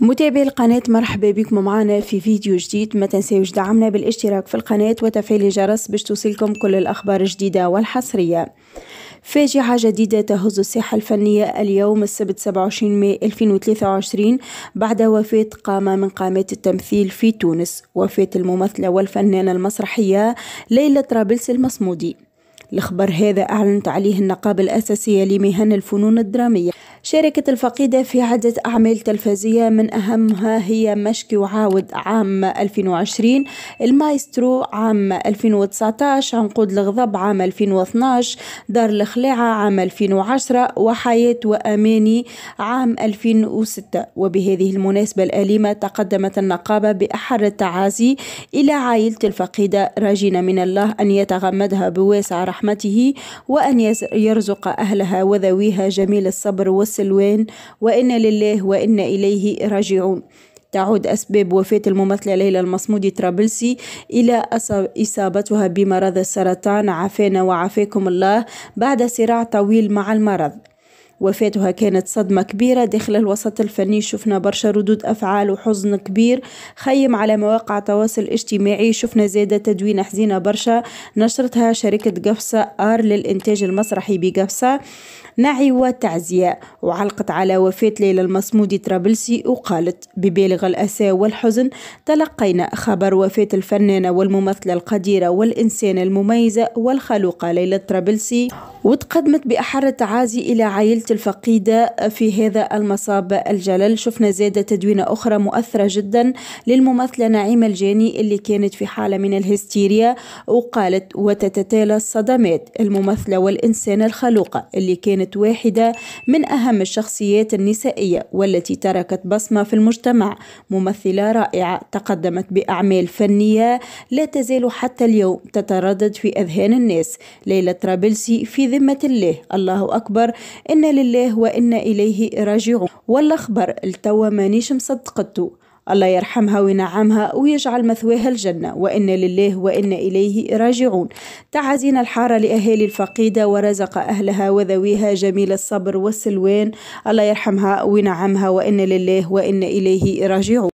متابعي القناة مرحبا بكم معنا في فيديو جديد ما تنسيوش دعمنا بالاشتراك في القناة وتفعيل الجرس باش توصلكم كل الأخبار الجديدة والحصرية فاجعة جديدة تهز الساحة الفنية اليوم السبت 27 ماي 2023 بعد وفاة قامة من قامات التمثيل في تونس وفاة الممثلة والفنانة المسرحية ليلى طرابلس المصمودي الخبر هذا أعلنت عليه النقابة الأساسية لمهن الفنون الدرامية شاركت الفقيدة في عدة أعمال تلفزية من أهمها هي مشكي وعاود عام 2020 المايسترو عام 2019 عنقود الغضب عام 2012 دار الخلاعة عام 2010 وحياة وأماني عام 2006 وبهذه المناسبة الأليمة تقدمت النقابة بأحر التعازي إلى عائلة الفقيدة راجين من الله أن يتغمدها بواسع رحمته وأن يرزق أهلها وذويها جميل الصبر والسلام سلوان وإنا لله وإنا إليه راجعون تعود أسباب وفاة الممثلة ليلى المصمودي ترابلسي إلى إصابتها بمرض السرطان عافانا وعافاكم الله بعد صراع طويل مع المرض وفاتها كانت صدمة كبيرة داخل الوسط الفني شفنا برشا ردود أفعال وحزن كبير خيم على مواقع التواصل الاجتماعي شفنا زادة تدوين حزينة برشا نشرتها شركة قفصة آر للإنتاج المسرحي بقفصة نعي وتعزية وعلقت على وفاة ليلى المصمودي ترابلسي وقالت ببالغ الأسى والحزن تلقينا خبر وفاة الفنانة والممثلة القديرة والإنسانة المميزة والخلوقة ليلى ترابلسي وتقدمت بأحر التعازي إلى عائلة الفقيدة في هذا المصاب الجلل شفنا زادة تدوينة أخرى مؤثرة جدا للممثلة نعيمة الجاني اللي كانت في حالة من الهستيريا وقالت وتتتالى الصدمات الممثلة والإنسانة الخلوقة اللي كانت واحدة من أهم الشخصيات النسائية والتي تركت بصمة في المجتمع ممثلة رائعة تقدمت بأعمال فنية لا تزال حتى اليوم تتردد في أذهان الناس ليلى طرابلسي في ذمة الله الله أكبر إن لله وإنا إليه راجعون والأخبر التوا مانيش مصدقته الله يرحمها وينعمها ويجعل مثواها الجنة وإنا لله وإنا إليه راجعون تعزين الحارة لأهالي الفقيدة ورزق أهلها وذويها جميل الصبر والسلوان الله يرحمها وينعمها وإنا لله وإنا إليه راجعون